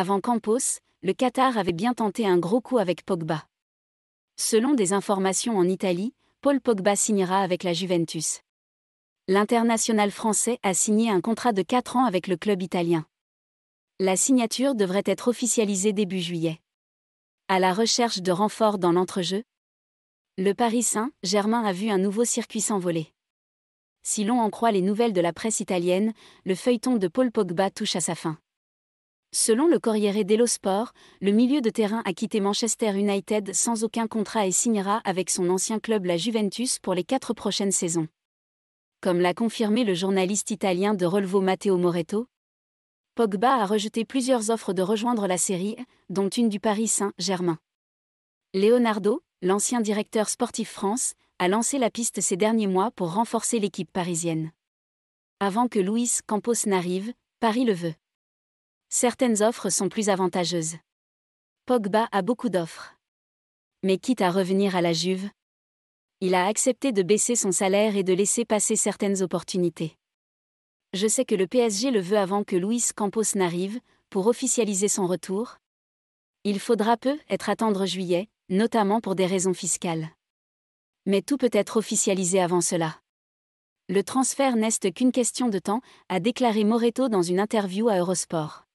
Avant Campos, le Qatar avait bien tenté un gros coup avec Pogba. Selon des informations en Italie, Paul Pogba signera avec la Juventus. L'international français a signé un contrat de 4 ans avec le club italien. La signature devrait être officialisée début juillet. À la recherche de renforts dans l'entrejeu, le Paris Saint-Germain a vu un nouveau circuit s'envoler. Si l'on en croit les nouvelles de la presse italienne, le feuilleton de Paul Pogba touche à sa fin. Selon le Corriere dello Sport, le milieu de terrain a quitté Manchester United sans aucun contrat et signera avec son ancien club la Juventus pour les quatre prochaines saisons. Comme l'a confirmé le journaliste italien de relevo Matteo Moretto, Pogba a rejeté plusieurs offres de rejoindre la série, dont une du Paris Saint-Germain. Leonardo, l'ancien directeur sportif France, a lancé la piste ces derniers mois pour renforcer l'équipe parisienne. Avant que Luis Campos n'arrive, Paris le veut. Certaines offres sont plus avantageuses. Pogba a beaucoup d'offres. Mais quitte à revenir à la Juve, il a accepté de baisser son salaire et de laisser passer certaines opportunités. Je sais que le PSG le veut avant que Luis Campos n'arrive, pour officialiser son retour. Il faudra peu être attendre juillet, notamment pour des raisons fiscales. Mais tout peut être officialisé avant cela. Le transfert n'est qu'une question de temps, a déclaré Moreto dans une interview à Eurosport.